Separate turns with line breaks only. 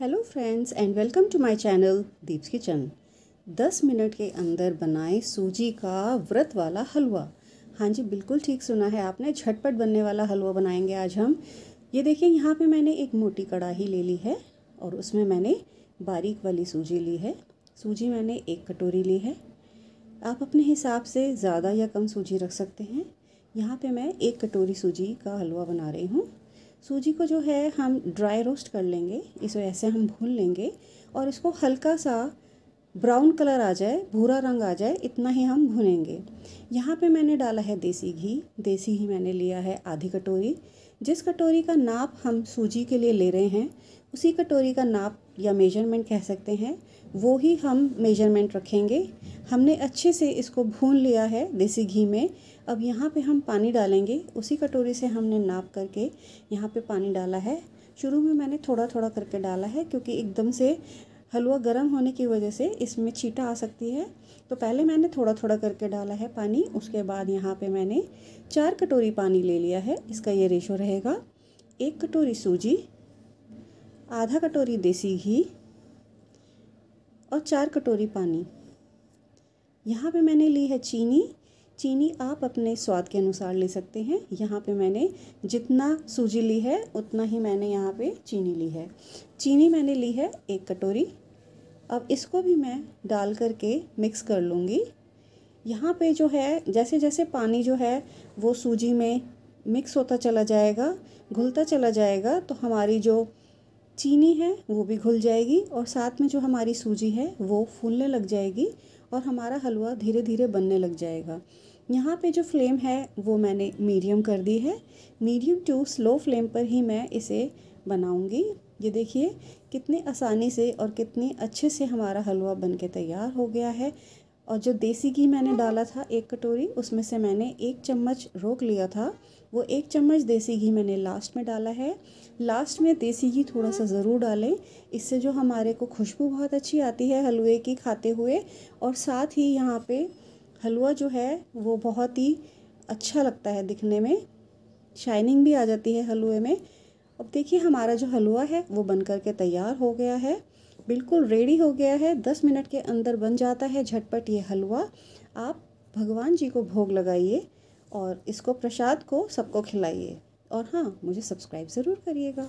hello friends and welcome to my channel Deep's kitchen दस minute के अंदर बनाएं सूजी का व्रत वाला हलवा हाँ जी बिल्कुल ठीक सुना है आपने झटपट बनने वाला हलवा बनाएंगे आज हम ये देखिए यहाँ पे मैंने एक मोटी कढ़ाई ले ली है और उसमें मैंने बारीक वाली सूजी ली है सूजी मैंने एक कटोरी ली है आप अपने हिसाब से ज़्यादा या कम सूजी रख सकते हैं यहाँ पर मैं एक कटोरी सूजी का हलवा बना रही हूँ सूजी को जो है हम ड्राई रोस्ट कर लेंगे इसे ऐसे हम भून लेंगे और इसको हल्का सा ब्राउन कलर आ जाए भूरा रंग आ जाए इतना ही हम भुनेंगे यहाँ पे मैंने डाला है देसी घी देसी ही मैंने लिया है आधी कटोरी जिस कटोरी का नाप हम सूजी के लिए ले रहे हैं उसी कटोरी का नाप या मेजरमेंट कह सकते हैं वो ही हम मेजरमेंट रखेंगे हमने अच्छे से इसको भून लिया है देसी घी में अब यहाँ पे हम पानी डालेंगे उसी कटोरी से हमने नाप करके यहाँ पे पानी डाला है शुरू में मैंने थोड़ा थोड़ा करके डाला है क्योंकि एकदम से हलवा गर्म होने की वजह से इसमें छीटा आ सकती है तो पहले मैंने थोड़ा थोड़ा करके डाला है पानी उसके बाद यहाँ पे मैंने चार कटोरी पानी ले लिया है इसका ये रेशो रहेगा एक कटोरी सूजी आधा कटोरी देसी घी और चार कटोरी पानी यहाँ पे मैंने ली है चीनी चीनी आप अपने स्वाद के अनुसार ले सकते हैं यहाँ पे मैंने जितना सूजी ली है उतना ही मैंने यहाँ पे चीनी ली है चीनी मैंने ली है एक कटोरी अब इसको भी मैं डाल करके मिक्स कर लूँगी यहाँ पे जो है जैसे जैसे पानी जो है वो सूजी में मिक्स होता चला जाएगा घुलता चला जाएगा तो हमारी जो चीनी है वो भी घुल जाएगी और साथ में जो हमारी सूजी है वो फूलने लग जाएगी और हमारा हलवा धीरे धीरे बनने लग जाएगा यहाँ पे जो फ्लेम है वो मैंने मीडियम कर दी है मीडियम टू स्लो फ्लेम पर ही मैं इसे बनाऊँगी ये देखिए कितने आसानी से और कितने अच्छे से हमारा हलवा बन के तैयार हो गया है और जो देसी घी मैंने डाला था एक कटोरी उसमें से मैंने एक चम्मच रोक लिया था वो एक चम्मच देसी घी मैंने लास्ट में डाला है लास्ट में देसी घी थोड़ा सा ज़रूर डालें इससे जो हमारे को खुशबू बहुत अच्छी आती है हलवे की खाते हुए और साथ ही यहाँ पे हलवा जो है वो बहुत ही अच्छा लगता है दिखने में शाइनिंग भी आ जाती है हलवे में अब देखिए हमारा जो हलवा है वो बन कर के तैयार हो गया है बिल्कुल रेडी हो गया है दस मिनट के अंदर बन जाता है झटपट ये हलवा आप भगवान जी को भोग लगाइए और इसको प्रसाद को सबको खिलाइए और हाँ मुझे सब्सक्राइब ज़रूर करिएगा